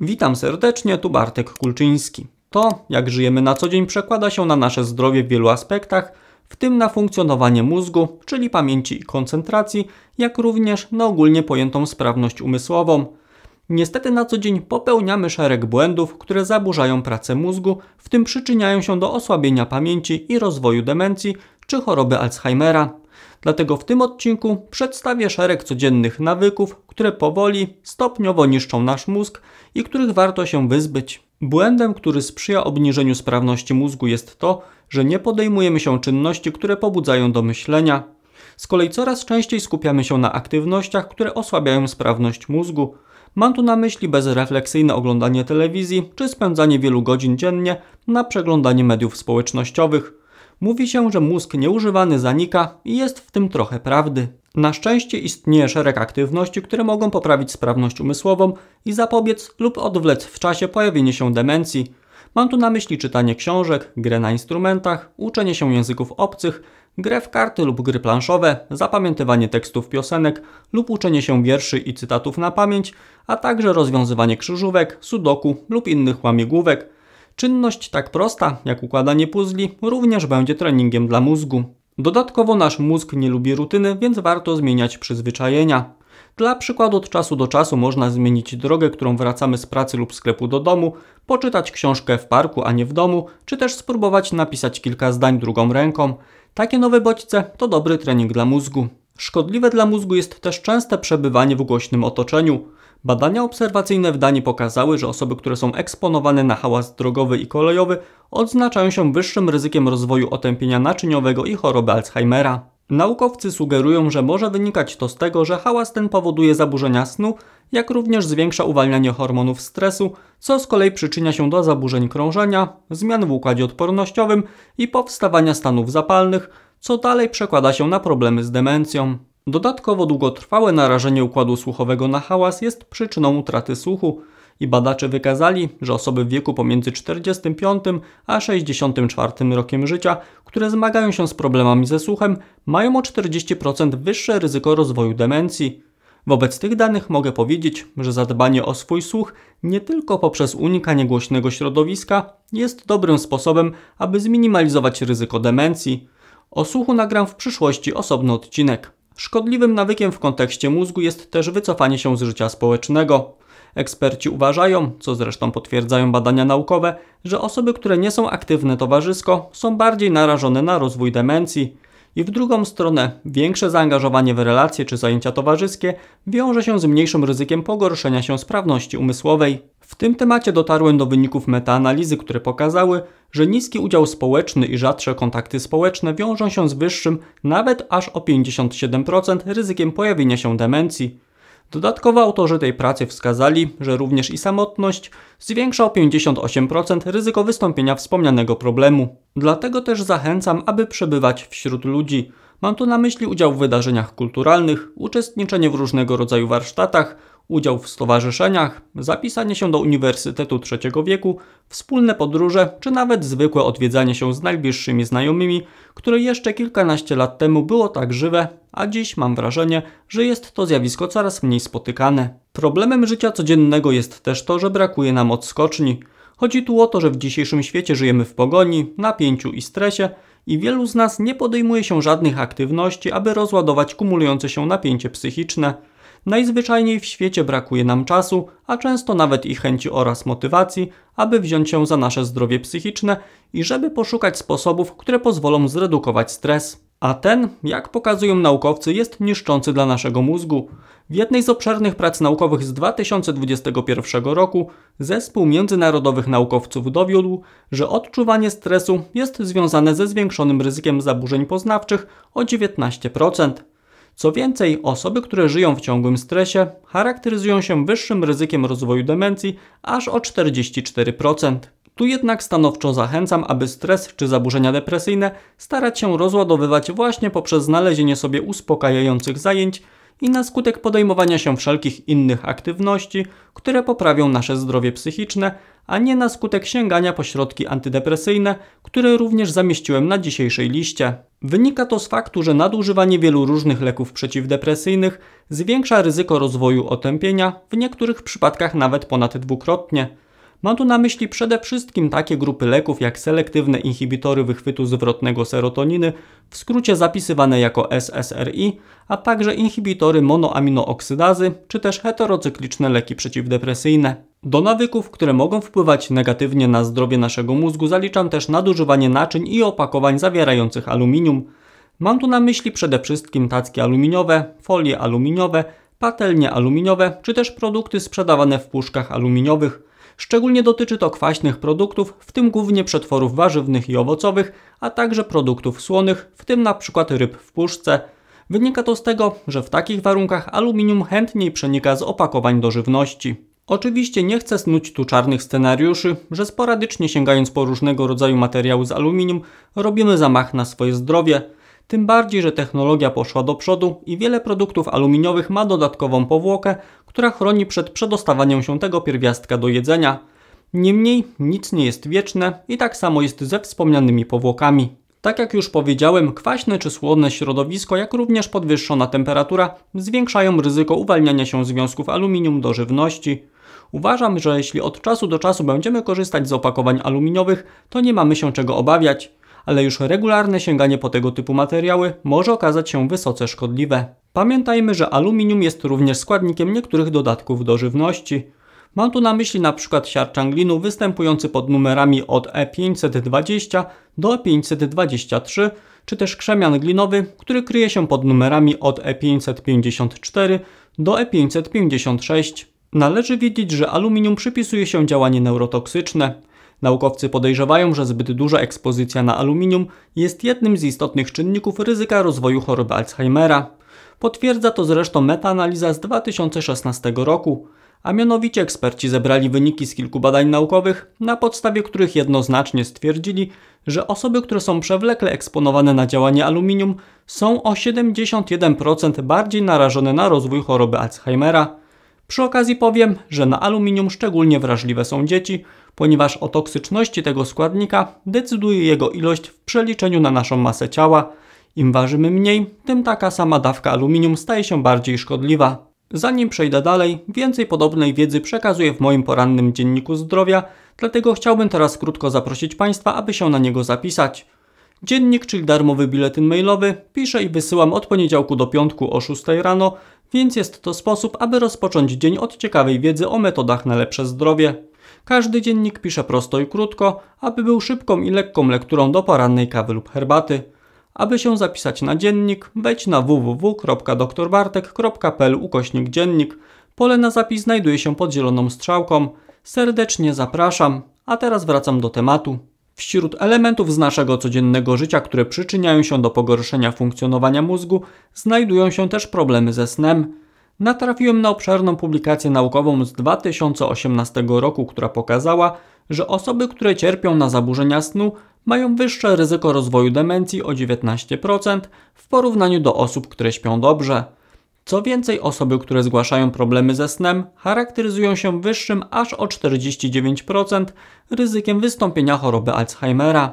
Witam serdecznie, tu Bartek Kulczyński. To, jak żyjemy na co dzień, przekłada się na nasze zdrowie w wielu aspektach, w tym na funkcjonowanie mózgu, czyli pamięci i koncentracji, jak również na ogólnie pojętą sprawność umysłową. Niestety na co dzień popełniamy szereg błędów, które zaburzają pracę mózgu, w tym przyczyniają się do osłabienia pamięci i rozwoju demencji czy choroby Alzheimera. Dlatego w tym odcinku przedstawię szereg codziennych nawyków, które powoli, stopniowo niszczą nasz mózg i których warto się wyzbyć. Błędem, który sprzyja obniżeniu sprawności mózgu jest to, że nie podejmujemy się czynności, które pobudzają do myślenia. Z kolei coraz częściej skupiamy się na aktywnościach, które osłabiają sprawność mózgu. Mam tu na myśli bezrefleksyjne oglądanie telewizji czy spędzanie wielu godzin dziennie na przeglądanie mediów społecznościowych. Mówi się, że mózg nieużywany zanika i jest w tym trochę prawdy. Na szczęście istnieje szereg aktywności, które mogą poprawić sprawność umysłową i zapobiec lub odwlec w czasie pojawienie się demencji. Mam tu na myśli czytanie książek, grę na instrumentach, uczenie się języków obcych, grę w karty lub gry planszowe, zapamiętywanie tekstów piosenek lub uczenie się wierszy i cytatów na pamięć, a także rozwiązywanie krzyżówek, sudoku lub innych łamigłówek. Czynność tak prosta jak układanie puzli również będzie treningiem dla mózgu. Dodatkowo nasz mózg nie lubi rutyny, więc warto zmieniać przyzwyczajenia. Dla przykładu od czasu do czasu można zmienić drogę, którą wracamy z pracy lub sklepu do domu, poczytać książkę w parku, a nie w domu, czy też spróbować napisać kilka zdań drugą ręką. Takie nowe bodźce to dobry trening dla mózgu. Szkodliwe dla mózgu jest też częste przebywanie w głośnym otoczeniu. Badania obserwacyjne w Danii pokazały, że osoby, które są eksponowane na hałas drogowy i kolejowy, odznaczają się wyższym ryzykiem rozwoju otępienia naczyniowego i choroby Alzheimera. Naukowcy sugerują, że może wynikać to z tego, że hałas ten powoduje zaburzenia snu, jak również zwiększa uwalnianie hormonów stresu, co z kolei przyczynia się do zaburzeń krążenia, zmian w układzie odpornościowym i powstawania stanów zapalnych, co dalej przekłada się na problemy z demencją. Dodatkowo długotrwałe narażenie układu słuchowego na hałas jest przyczyną utraty słuchu i badacze wykazali, że osoby w wieku pomiędzy 45 a 64 rokiem życia, które zmagają się z problemami ze słuchem, mają o 40% wyższe ryzyko rozwoju demencji. Wobec tych danych mogę powiedzieć, że zadbanie o swój słuch nie tylko poprzez unikanie głośnego środowiska jest dobrym sposobem, aby zminimalizować ryzyko demencji. O słuchu nagram w przyszłości osobny odcinek. Szkodliwym nawykiem w kontekście mózgu jest też wycofanie się z życia społecznego. Eksperci uważają, co zresztą potwierdzają badania naukowe, że osoby, które nie są aktywne towarzysko, są bardziej narażone na rozwój demencji i w drugą stronę większe zaangażowanie w relacje czy zajęcia towarzyskie wiąże się z mniejszym ryzykiem pogorszenia się sprawności umysłowej. W tym temacie dotarłem do wyników metaanalizy, które pokazały, że niski udział społeczny i rzadsze kontakty społeczne wiążą się z wyższym, nawet aż o 57% ryzykiem pojawienia się demencji. Dodatkowo autorzy tej pracy wskazali, że również i samotność zwiększa o 58% ryzyko wystąpienia wspomnianego problemu. Dlatego też zachęcam, aby przebywać wśród ludzi. Mam tu na myśli udział w wydarzeniach kulturalnych, uczestniczenie w różnego rodzaju warsztatach, udział w stowarzyszeniach, zapisanie się do Uniwersytetu Trzeciego Wieku, wspólne podróże czy nawet zwykłe odwiedzanie się z najbliższymi znajomymi, które jeszcze kilkanaście lat temu było tak żywe, a dziś mam wrażenie, że jest to zjawisko coraz mniej spotykane. Problemem życia codziennego jest też to, że brakuje nam odskoczni. Chodzi tu o to, że w dzisiejszym świecie żyjemy w pogoni, napięciu i stresie i wielu z nas nie podejmuje się żadnych aktywności, aby rozładować kumulujące się napięcie psychiczne. Najzwyczajniej w świecie brakuje nam czasu, a często nawet i chęci oraz motywacji, aby wziąć się za nasze zdrowie psychiczne i żeby poszukać sposobów, które pozwolą zredukować stres. A ten, jak pokazują naukowcy, jest niszczący dla naszego mózgu. W jednej z obszernych prac naukowych z 2021 roku zespół międzynarodowych naukowców dowiódł, że odczuwanie stresu jest związane ze zwiększonym ryzykiem zaburzeń poznawczych o 19%. Co więcej, osoby, które żyją w ciągłym stresie, charakteryzują się wyższym ryzykiem rozwoju demencji aż o 44%. Tu jednak stanowczo zachęcam, aby stres czy zaburzenia depresyjne starać się rozładowywać właśnie poprzez znalezienie sobie uspokajających zajęć, i na skutek podejmowania się wszelkich innych aktywności, które poprawią nasze zdrowie psychiczne, a nie na skutek sięgania po środki antydepresyjne, które również zamieściłem na dzisiejszej liście. Wynika to z faktu, że nadużywanie wielu różnych leków przeciwdepresyjnych zwiększa ryzyko rozwoju otępienia, w niektórych przypadkach nawet ponad dwukrotnie. Mam tu na myśli przede wszystkim takie grupy leków jak selektywne inhibitory wychwytu zwrotnego serotoniny, w skrócie zapisywane jako SSRI, a także inhibitory monoaminooksydazy czy też heterocykliczne leki przeciwdepresyjne. Do nawyków, które mogą wpływać negatywnie na zdrowie naszego mózgu, zaliczam też nadużywanie naczyń i opakowań zawierających aluminium. Mam tu na myśli przede wszystkim tacki aluminiowe, folie aluminiowe, patelnie aluminiowe czy też produkty sprzedawane w puszkach aluminiowych. Szczególnie dotyczy to kwaśnych produktów, w tym głównie przetworów warzywnych i owocowych, a także produktów słonych, w tym np. ryb w puszce. Wynika to z tego, że w takich warunkach aluminium chętniej przenika z opakowań do żywności. Oczywiście nie chcę snuć tu czarnych scenariuszy, że sporadycznie sięgając po różnego rodzaju materiały z aluminium robimy zamach na swoje zdrowie – tym bardziej, że technologia poszła do przodu i wiele produktów aluminiowych ma dodatkową powłokę, która chroni przed przedostawaniem się tego pierwiastka do jedzenia. Niemniej nic nie jest wieczne i tak samo jest ze wspomnianymi powłokami. Tak jak już powiedziałem, kwaśne czy słodne środowisko, jak również podwyższona temperatura zwiększają ryzyko uwalniania się związków aluminium do żywności. Uważam, że jeśli od czasu do czasu będziemy korzystać z opakowań aluminiowych, to nie mamy się czego obawiać ale już regularne sięganie po tego typu materiały może okazać się wysoce szkodliwe. Pamiętajmy, że aluminium jest również składnikiem niektórych dodatków do żywności. Mam tu na myśli np. siarczanglinu występujący pod numerami od E520 do E523, czy też krzemian glinowy, który kryje się pod numerami od E554 do E556. Należy wiedzieć, że aluminium przypisuje się działanie neurotoksyczne. Naukowcy podejrzewają, że zbyt duża ekspozycja na aluminium jest jednym z istotnych czynników ryzyka rozwoju choroby Alzheimera. Potwierdza to zresztą metaanaliza z 2016 roku, a mianowicie eksperci zebrali wyniki z kilku badań naukowych, na podstawie których jednoznacznie stwierdzili, że osoby, które są przewlekle eksponowane na działanie aluminium, są o 71% bardziej narażone na rozwój choroby Alzheimera. Przy okazji powiem, że na aluminium szczególnie wrażliwe są dzieci, ponieważ o toksyczności tego składnika decyduje jego ilość w przeliczeniu na naszą masę ciała. Im ważymy mniej, tym taka sama dawka aluminium staje się bardziej szkodliwa. Zanim przejdę dalej, więcej podobnej wiedzy przekazuję w moim porannym dzienniku zdrowia, dlatego chciałbym teraz krótko zaprosić Państwa, aby się na niego zapisać. Dziennik, czyli darmowy biletyn mailowy, piszę i wysyłam od poniedziałku do piątku o 6 rano, więc jest to sposób, aby rozpocząć dzień od ciekawej wiedzy o metodach na lepsze zdrowie. Każdy dziennik pisze prosto i krótko, aby był szybką i lekką lekturą do porannej kawy lub herbaty. Aby się zapisać na dziennik, wejdź na www.doktorbartek.pl ukośnik dziennik. Pole na zapis znajduje się pod zieloną strzałką. Serdecznie zapraszam, a teraz wracam do tematu. Wśród elementów z naszego codziennego życia, które przyczyniają się do pogorszenia funkcjonowania mózgu, znajdują się też problemy ze snem natrafiłem na obszerną publikację naukową z 2018 roku, która pokazała, że osoby, które cierpią na zaburzenia snu, mają wyższe ryzyko rozwoju demencji o 19% w porównaniu do osób, które śpią dobrze. Co więcej, osoby, które zgłaszają problemy ze snem, charakteryzują się wyższym aż o 49% ryzykiem wystąpienia choroby Alzheimera.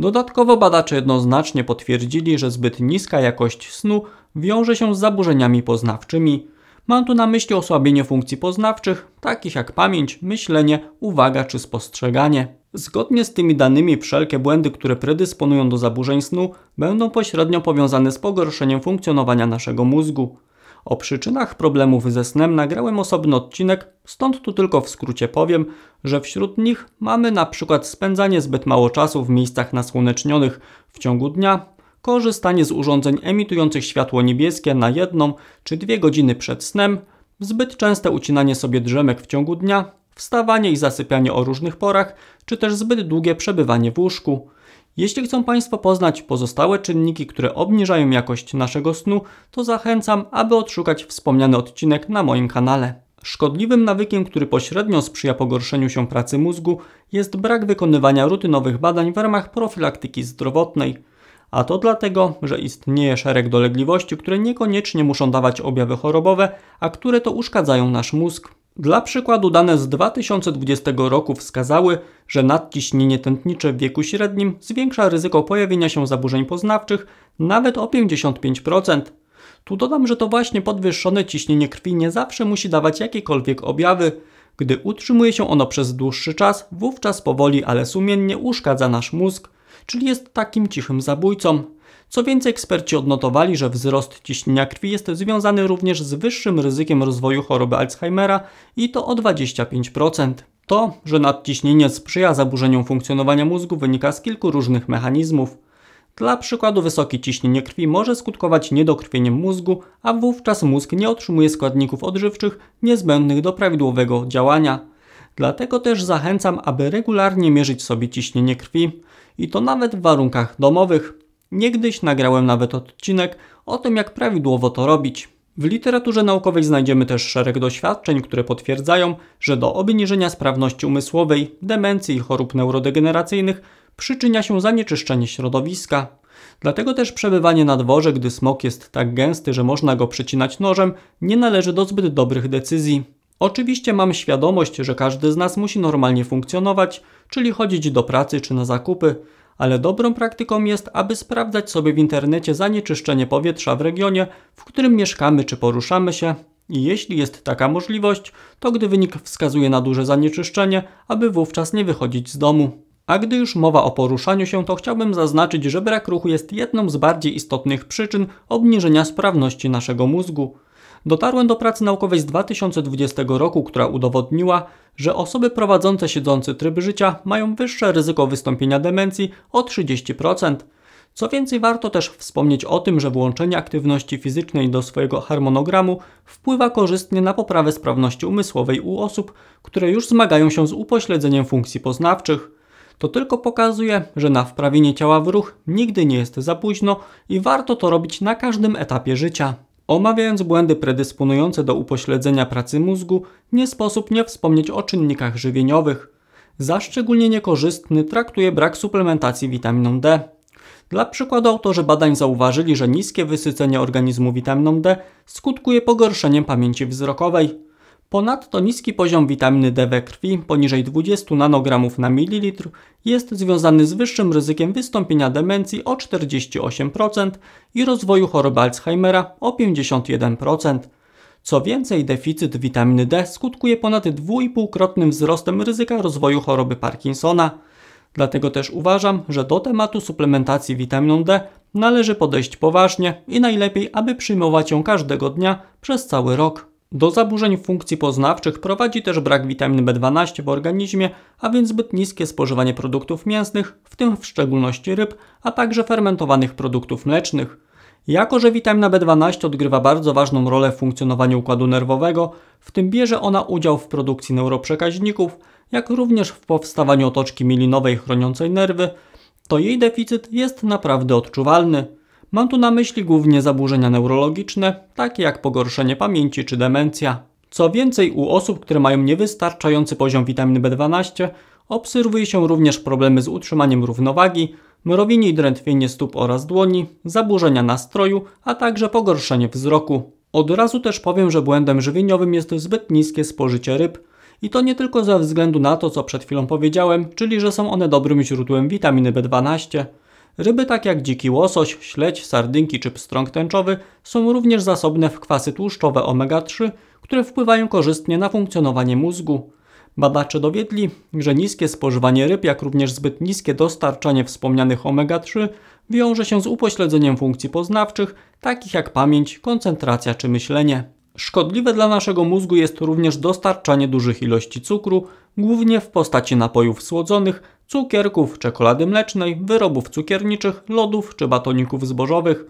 Dodatkowo badacze jednoznacznie potwierdzili, że zbyt niska jakość snu wiąże się z zaburzeniami poznawczymi. Mam tu na myśli osłabienie funkcji poznawczych, takich jak pamięć, myślenie, uwaga czy spostrzeganie. Zgodnie z tymi danymi wszelkie błędy, które predysponują do zaburzeń snu, będą pośrednio powiązane z pogorszeniem funkcjonowania naszego mózgu. O przyczynach problemów ze snem nagrałem osobny odcinek, stąd tu tylko w skrócie powiem, że wśród nich mamy na przykład spędzanie zbyt mało czasu w miejscach nasłonecznionych w ciągu dnia, korzystanie z urządzeń emitujących światło niebieskie na jedną czy dwie godziny przed snem, zbyt częste ucinanie sobie drzemek w ciągu dnia, wstawanie i zasypianie o różnych porach, czy też zbyt długie przebywanie w łóżku. Jeśli chcą Państwo poznać pozostałe czynniki, które obniżają jakość naszego snu, to zachęcam, aby odszukać wspomniany odcinek na moim kanale. Szkodliwym nawykiem, który pośrednio sprzyja pogorszeniu się pracy mózgu, jest brak wykonywania rutynowych badań w ramach profilaktyki zdrowotnej. A to dlatego, że istnieje szereg dolegliwości, które niekoniecznie muszą dawać objawy chorobowe, a które to uszkadzają nasz mózg. Dla przykładu dane z 2020 roku wskazały, że nadciśnienie tętnicze w wieku średnim zwiększa ryzyko pojawienia się zaburzeń poznawczych nawet o 55%. Tu dodam, że to właśnie podwyższone ciśnienie krwi nie zawsze musi dawać jakiekolwiek objawy. Gdy utrzymuje się ono przez dłuższy czas, wówczas powoli, ale sumiennie uszkadza nasz mózg, czyli jest takim cichym zabójcą. Co więcej, eksperci odnotowali, że wzrost ciśnienia krwi jest związany również z wyższym ryzykiem rozwoju choroby Alzheimera i to o 25%. To, że nadciśnienie sprzyja zaburzeniom funkcjonowania mózgu wynika z kilku różnych mechanizmów. Dla przykładu wysokie ciśnienie krwi może skutkować niedokrwieniem mózgu, a wówczas mózg nie otrzymuje składników odżywczych niezbędnych do prawidłowego działania. Dlatego też zachęcam, aby regularnie mierzyć sobie ciśnienie krwi i to nawet w warunkach domowych. Niegdyś nagrałem nawet odcinek o tym, jak prawidłowo to robić. W literaturze naukowej znajdziemy też szereg doświadczeń, które potwierdzają, że do obniżenia sprawności umysłowej, demencji i chorób neurodegeneracyjnych przyczynia się zanieczyszczenie środowiska. Dlatego też przebywanie na dworze, gdy smok jest tak gęsty, że można go przecinać nożem, nie należy do zbyt dobrych decyzji. Oczywiście mam świadomość, że każdy z nas musi normalnie funkcjonować, czyli chodzić do pracy czy na zakupy, ale dobrą praktyką jest, aby sprawdzać sobie w internecie zanieczyszczenie powietrza w regionie, w którym mieszkamy czy poruszamy się. I jeśli jest taka możliwość, to gdy wynik wskazuje na duże zanieczyszczenie, aby wówczas nie wychodzić z domu. A gdy już mowa o poruszaniu się, to chciałbym zaznaczyć, że brak ruchu jest jedną z bardziej istotnych przyczyn obniżenia sprawności naszego mózgu dotarłem do pracy naukowej z 2020 roku, która udowodniła, że osoby prowadzące siedzący tryb życia mają wyższe ryzyko wystąpienia demencji o 30%. Co więcej, warto też wspomnieć o tym, że włączenie aktywności fizycznej do swojego harmonogramu wpływa korzystnie na poprawę sprawności umysłowej u osób, które już zmagają się z upośledzeniem funkcji poznawczych. To tylko pokazuje, że na wprawienie ciała w ruch nigdy nie jest za późno i warto to robić na każdym etapie życia. Omawiając błędy predysponujące do upośledzenia pracy mózgu, nie sposób nie wspomnieć o czynnikach żywieniowych. Za szczególnie niekorzystny traktuje brak suplementacji witaminą D. Dla przykładu autorzy badań zauważyli, że niskie wysycenie organizmu witaminą D skutkuje pogorszeniem pamięci wzrokowej. Ponadto niski poziom witaminy D we krwi poniżej 20 nanogramów na mililitr jest związany z wyższym ryzykiem wystąpienia demencji o 48% i rozwoju choroby Alzheimera o 51%. Co więcej, deficyt witaminy D skutkuje ponad 2,5-krotnym wzrostem ryzyka rozwoju choroby Parkinsona. Dlatego też uważam, że do tematu suplementacji witaminą D należy podejść poważnie i najlepiej, aby przyjmować ją każdego dnia przez cały rok. Do zaburzeń funkcji poznawczych prowadzi też brak witaminy B12 w organizmie, a więc zbyt niskie spożywanie produktów mięsnych, w tym w szczególności ryb, a także fermentowanych produktów mlecznych. Jako, że witamina B12 odgrywa bardzo ważną rolę w funkcjonowaniu układu nerwowego, w tym bierze ona udział w produkcji neuroprzekaźników, jak również w powstawaniu otoczki milinowej chroniącej nerwy, to jej deficyt jest naprawdę odczuwalny. Mam tu na myśli głównie zaburzenia neurologiczne, takie jak pogorszenie pamięci czy demencja. Co więcej, u osób, które mają niewystarczający poziom witaminy B12, obserwuje się również problemy z utrzymaniem równowagi, mrowienie i drętwienie stóp oraz dłoni, zaburzenia nastroju, a także pogorszenie wzroku. Od razu też powiem, że błędem żywieniowym jest zbyt niskie spożycie ryb i to nie tylko ze względu na to, co przed chwilą powiedziałem, czyli że są one dobrym źródłem witaminy B12, Ryby tak jak dziki łosoś, śledź, sardynki czy pstrąg tęczowy są również zasobne w kwasy tłuszczowe omega-3, które wpływają korzystnie na funkcjonowanie mózgu. Badacze dowiedli, że niskie spożywanie ryb, jak również zbyt niskie dostarczanie wspomnianych omega-3 wiąże się z upośledzeniem funkcji poznawczych, takich jak pamięć, koncentracja czy myślenie. Szkodliwe dla naszego mózgu jest również dostarczanie dużych ilości cukru, głównie w postaci napojów słodzonych, cukierków, czekolady mlecznej, wyrobów cukierniczych, lodów czy batoników zbożowych.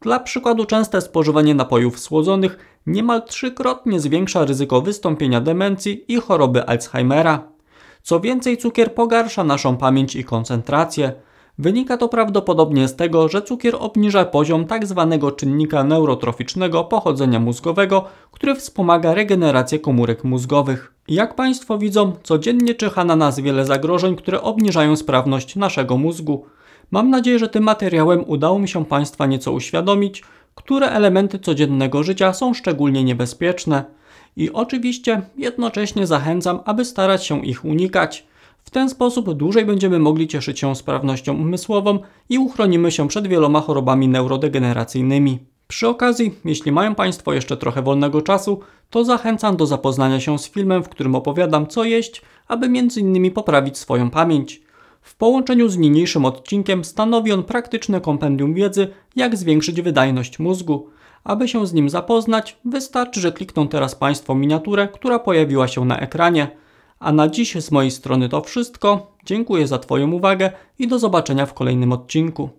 Dla przykładu częste spożywanie napojów słodzonych niemal trzykrotnie zwiększa ryzyko wystąpienia demencji i choroby Alzheimera. Co więcej, cukier pogarsza naszą pamięć i koncentrację. Wynika to prawdopodobnie z tego, że cukier obniża poziom tzw. Tak czynnika neurotroficznego pochodzenia mózgowego, który wspomaga regenerację komórek mózgowych. Jak Państwo widzą, codziennie czyha na nas wiele zagrożeń, które obniżają sprawność naszego mózgu. Mam nadzieję, że tym materiałem udało mi się Państwa nieco uświadomić, które elementy codziennego życia są szczególnie niebezpieczne. I oczywiście jednocześnie zachęcam, aby starać się ich unikać. W ten sposób dłużej będziemy mogli cieszyć się sprawnością umysłową i uchronimy się przed wieloma chorobami neurodegeneracyjnymi. Przy okazji, jeśli mają Państwo jeszcze trochę wolnego czasu, to zachęcam do zapoznania się z filmem, w którym opowiadam co jeść, aby m.in. poprawić swoją pamięć. W połączeniu z niniejszym odcinkiem stanowi on praktyczne kompendium wiedzy, jak zwiększyć wydajność mózgu. Aby się z nim zapoznać, wystarczy, że klikną teraz Państwo miniaturę, która pojawiła się na ekranie. A na dziś z mojej strony to wszystko. Dziękuję za Twoją uwagę i do zobaczenia w kolejnym odcinku.